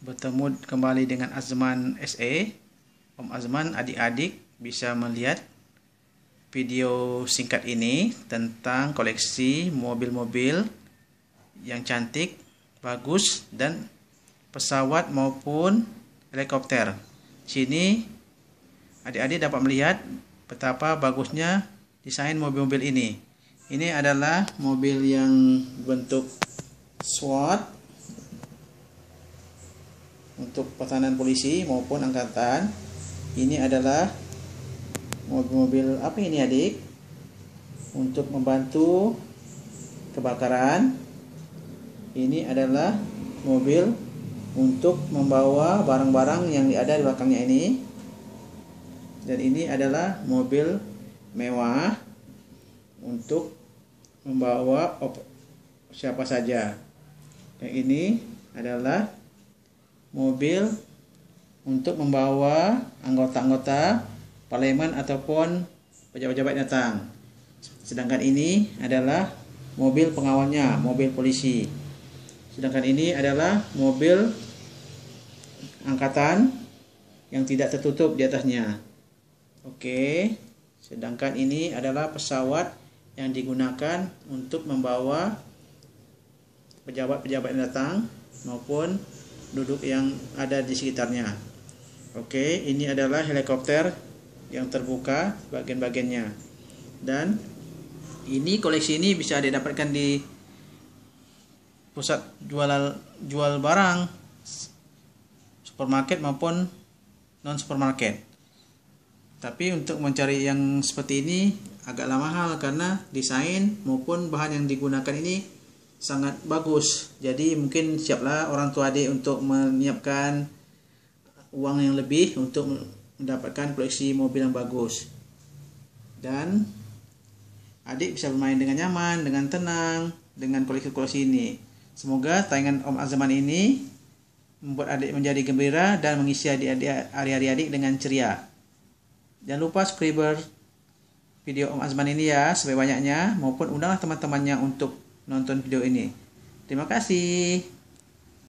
bertemu kembali dengan Azman SE. Om Azman, adik-adik bisa melihat video singkat ini tentang koleksi mobil-mobil yang cantik, bagus, dan pesawat maupun helikopter. Sini adik-adik dapat melihat betapa bagusnya desain mobil-mobil ini. Ini adalah mobil yang bentuk SWAT untuk pertahanan polisi maupun angkatan ini adalah mobil-mobil apa ini adik untuk membantu kebakaran ini adalah mobil untuk membawa barang-barang yang ada di belakangnya ini dan ini adalah mobil mewah untuk membawa siapa saja yang ini adalah mobil untuk membawa anggota-anggota parlemen ataupun pejabat-pejabat datang. Sedangkan ini adalah mobil pengawalnya, mobil polisi. Sedangkan ini adalah mobil angkatan yang tidak tertutup di atasnya. Oke. Sedangkan ini adalah pesawat yang digunakan untuk membawa pejabat-pejabat yang datang maupun duduk yang ada di sekitarnya. Oke, ini adalah helikopter yang terbuka bagian-bagiannya. Dan ini koleksi ini bisa didapatkan di pusat jual jual barang supermarket maupun non supermarket. Tapi untuk mencari yang seperti ini agak lama hal karena desain maupun bahan yang digunakan ini sangat bagus. Jadi mungkin siaplah orang tua adik untuk menyiapkan uang yang lebih untuk mendapatkan koleksi mobil yang bagus. Dan adik bisa bermain dengan nyaman, dengan tenang, dengan koleksi-koleksi ini. Semoga tayangan Om Azman ini membuat adik menjadi gembira dan mengisi adik-adik hari-hari adik dengan ceria. Jangan lupa subscriber video Om Azman ini ya sebanyak-banyaknya maupun undanglah teman-temannya untuk nonton video ini. Terima kasih.